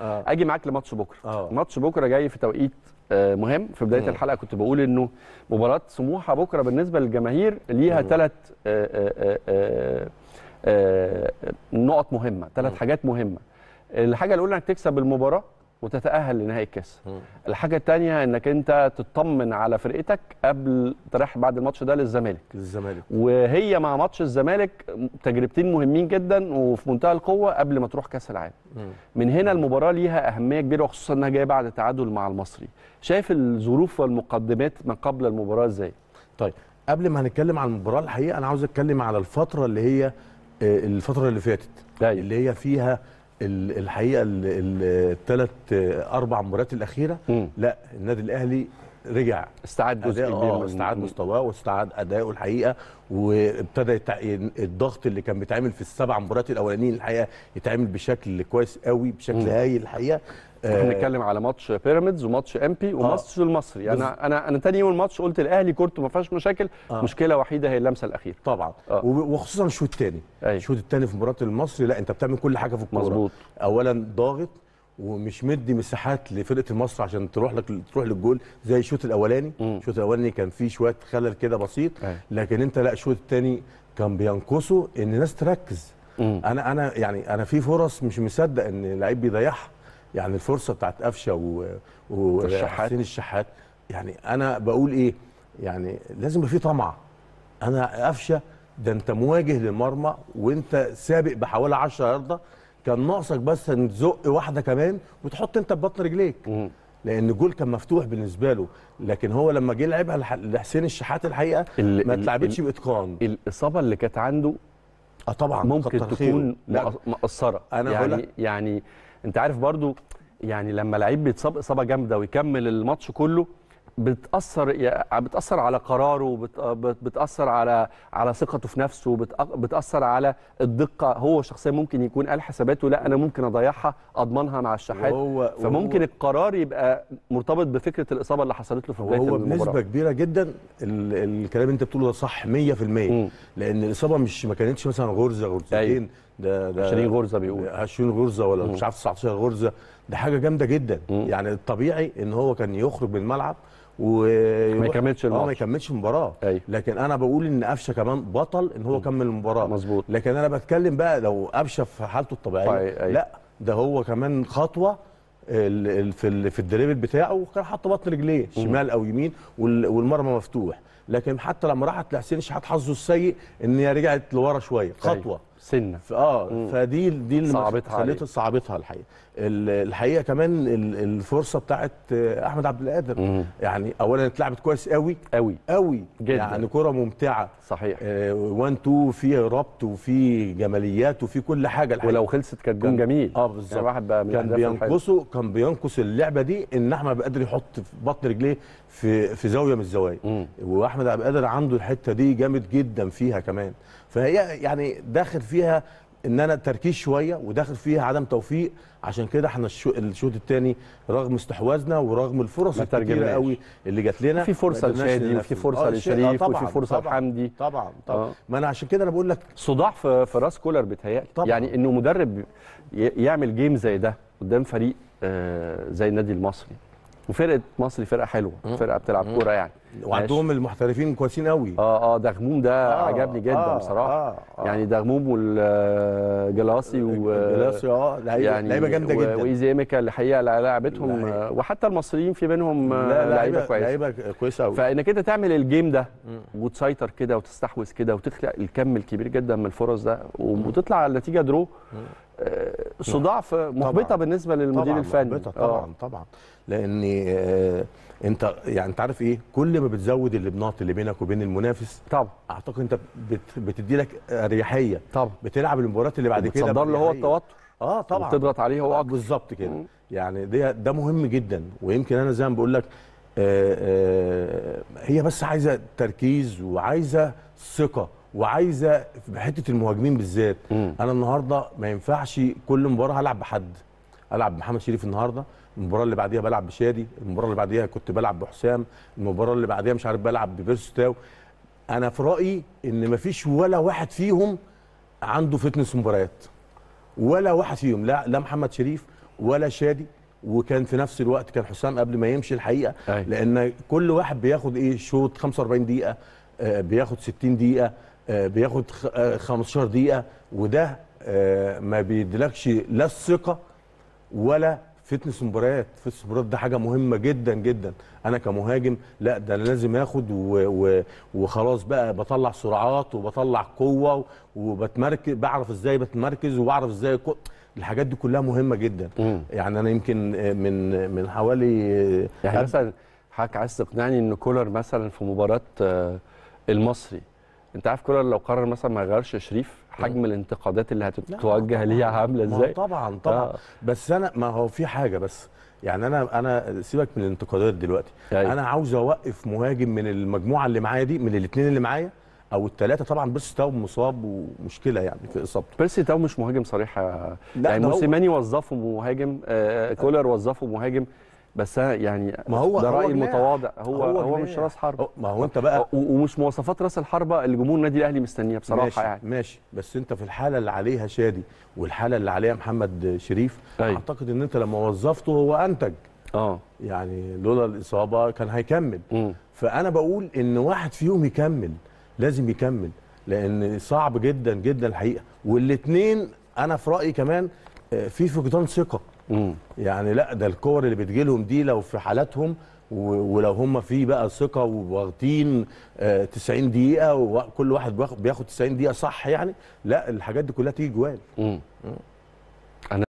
آه. اجي معاك لماتش بكره آه. ماتش بكره جاي في توقيت آه، مهم في بدايه مم. آه. الحلقه كنت بقول انه مباراه سموحه بكره بالنسبه للجماهير ليها ثلاث آه. نقط مهمه ثلاث حاجات مهمه الحاجه الاولى انك تكسب المباراه وتتاهل لنهائي الكاس الحاجه الثانيه انك انت تطمن على فرقتك قبل تروح بعد الماتش ده للزمالك الزمالك وهي مع ماتش الزمالك تجربتين مهمين جدا وفي منتهى القوه قبل ما تروح كاس العالم من هنا المباراه ليها اهميه كبيره وخصوصا انها جايه بعد تعادل مع المصري شايف الظروف والمقدمات ما قبل المباراه ازاي طيب قبل ما هنتكلم عن المباراه الحقيقه انا عاوز اتكلم على الفتره اللي هي آه، الفتره اللي فاتت اللي هي فيها الحقيقه الثلاث اربع مباريات الاخيره م. لا النادي الاهلي رجع استعاد جزء كبير آه، استعاد مستواه واستعاد اداؤه الحقيقه وابتدى الضغط اللي كان بيتعمل في السبع مباريات الاولانيين الحقيقه يتعمل بشكل كويس قوي بشكل هايل الحقيقه آه، بنتكلم على ماتش بيراميدز وماتش امبي وماتش آه. المصري انا انا انا تاني يوم الماتش قلت الاهلي كورته ما فيهاش مشاكل آه. مشكله وحيده هي اللمسه الاخيره طبعا آه. وخصوصا الشوط الثاني الشوط الثاني في مباراه المصري لا انت بتعمل كل حاجه في الكوره مظبوط اولا ضاغط ومش مدي مساحات لفرقه المصري عشان تروح لك تروح للجول زي الشوط الاولاني الشوط الاولاني كان فيه شويه خلل كده بسيط أي. لكن انت لا الشوط الثاني كان بينقصه ان الناس تركز مم. انا انا يعني انا في فرص مش مصدق ان اللعيب بيضيعها يعني الفرصه بتاعت قفشه وحسين الشحات يعني انا بقول ايه يعني لازم يبقى في طمع انا قفشه ده انت مواجه للمرمى وانت سابق بحوالي 10 يارده كان ناقصك بس ان تزق واحده كمان وتحط انت ببطن رجليك لان الجول كان مفتوح بالنسبه له لكن هو لما جه لعبها لحسين الشحات الحقيقه ما اتلعبتش باتقان الاصابه اللي كانت عنده اه طبعا ممكن تكون مقصره يعني يعني انت عارف برضو يعني لما لعيب بيتصاب اصابه جامده ويكمل الماتش كله بتاثر بتاثر على قراره بتاثر على على ثقته في نفسه بتاثر على الدقه هو شخصيا ممكن يكون قال حساباته لا انا ممكن اضيعها اضمنها مع الشحات وهو فممكن وهو القرار يبقى مرتبط بفكره الاصابه اللي حصلت له في بدايه المباراه هو بنسبه كبيره جدا الكلام اللي انت بتقوله ده صح 100% لان الاصابه مش ما كانتش مثلا غرزه غرزتين أيوه. ده ده 20 إيه غرزه بيقول 20 غرزه ولا مش عارف 19 غرزه ده حاجه جامده جدا مم. يعني الطبيعي ان هو كان يخرج من الملعب و ما آه، يكملش المباراه اه ما يكملش المباراه أيوة. لكن انا بقول ان قفشه كمان بطل ان هو كمل المباراه مظبوط لكن انا بتكلم بقى لو قفشه في حالته الطبيعيه أي. لا ده هو كمان خطوه في في الدريبل بتاعه كان حاطط بطن رجليه شمال او يمين والمرمى مفتوح لكن حتى لما راحت لحسين شحات حظه السيء ان هي رجعت لورا شويه خطوه أي. سنه اه فدي دي اللي صعبتها خليته صعبتها الحقيقه الحقيقه كمان الفرصه بتاعت احمد عبد القادر مم. يعني اولا اتلعبت كويس قوي قوي قوي جدا يعني كره ممتعه صحيح 1 آه، 2 في ربط وفي جماليات وفي كل حاجه الحقيقة. ولو خلصت كانت جون جميل اه يعني بالظبط يعني واحد بقى كان بينقصه كان بينقص اللعبه دي ان احمد عبد القادر يحط في بطن رجليه في في زاويه من الزوايا واحمد عبد القادر عنده الحته دي جامد جدا فيها كمان فهي يعني داخل فيها ان انا تركيز شويه وداخل فيها عدم توفيق عشان كده احنا الشوط الثاني رغم استحواذنا ورغم الفرص الكتيره قوي اللي جات لنا في فرصه لشادي وفي فرصه آه، لشريف وفي فرصه لحمدي طبعا طبعا آه. ما انا عشان كده انا بقول لك صداع في راس كولر بيتهيألي يعني انه مدرب يعمل جيم زي ده قدام فريق آه زي النادي المصري وفرقه مصري فرقه حلوه فرقه بتلعب كوره يعني وعندهم المحترفين كويسين قوي اه اه دغموم ده آه عجبني جدا آه بصراحه آه آه يعني دغموم والجلاسي آه، و اه يعني لعيبه جامده جدا وايزيميكا الحقيقه لعبتهم وحتى المصريين في بينهم آه، لعيبه كويسه لعيبه كويسه قوي فانك انت تعمل الجيم ده وتسيطر كده وتستحوذ كده وتخلق الكم الكبير جدا من الفرص ده وتطلع النتيجه درو يعني صداع محبطه بالنسبه للمدير طبعًا الفني محبطه طبعا آه. طبعا لان آه انت يعني انت عارف ايه كل ما بتزود اللبنات اللي بينك وبين المنافس طبعا اعتقد انت بت بتدي لك اريحيه طبعا بتلعب المباراه اللي بعد كده بتصدر له هو التوتر اه طبعا بتضغط عليه هو آه، بالظبط كده يعني ده ده مهم جدا ويمكن انا زي ما بقول لك آه آه هي بس عايزه تركيز وعايزه ثقه وعايزه في حته المهاجمين بالذات انا النهارده ما ينفعش كل مباراه هلعب بحد العب بمحمد شريف النهارده المباراه اللي بعديها بلعب بشادي المباراه اللي بعديها كنت بلعب بحسام المباراه اللي بعديها مش عارف بلعب ببيرستاو انا في رايي ان ما فيش ولا واحد فيهم عنده فتنس مباريات ولا واحد فيهم لا لا محمد شريف ولا شادي وكان في نفس الوقت كان حسام قبل ما يمشي الحقيقه أي. لان كل واحد بياخد ايه شوط 45 دقيقه آه، بياخد 60 دقيقه آه، بياخد 15 آه، دقيقه وده آه، ما بيديلكش لا الثقه ولا فتنس مباريات فتنس مباريات ده حاجه مهمه جدا جدا انا كمهاجم لا ده انا لازم اخد و... و... وخلاص بقى بطلع سرعات وبطلع قوه وبتمركز بعرف ازاي بتمركز وبعرف ازاي الحاجات دي كلها مهمه جدا مم. يعني انا يمكن من من حوالي يعني مثلا حضرتك عايز تقنعني ان كولر مثلا في مباراه المصري انت عارف كولر لو قرر مثلا ما يغيرش شريف حجم الانتقادات اللي هتتوجه ليه عامله ازاي؟ طبعا طبعا آه. بس انا ما هو في حاجه بس يعني انا انا سيبك من الانتقادات دلوقتي أي. أيوة. انا عاوز اوقف مهاجم من المجموعه اللي معايا دي من الاثنين اللي معايا او الثلاثه طبعا بيرسي تاو مصاب ومشكله يعني في اصابته بيرسي تاو مش مهاجم صريح يعني موسيماني وظفه مهاجم آه, آه، كولر أيوة. وظفه مهاجم بس يعني ما هو ده راي متواضع هو هو, هو مش راس حربه ما هو انت بقى ومش مواصفات راس الحربه اللي جمهور النادي الاهلي مستنيها بصراحه ماشي يعني ماشي بس انت في الحاله اللي عليها شادي والحاله اللي عليها محمد شريف أي. أيوة. اعتقد ان انت لما وظفته هو انتج اه يعني لولا الاصابه كان هيكمل م. فانا بقول ان واحد فيهم يكمل لازم يكمل لان صعب جدا جدا الحقيقه والاثنين انا في رايي كمان آه، في فقدان ثقه يعني لا ده الكور اللي بتجيلهم دي لو في حالاتهم ولو هم في بقى ثقه وواخدين 90 آه، دقيقه وكل واحد بياخد 90 دقيقه صح يعني لا الحاجات دي كلها تيجي جوال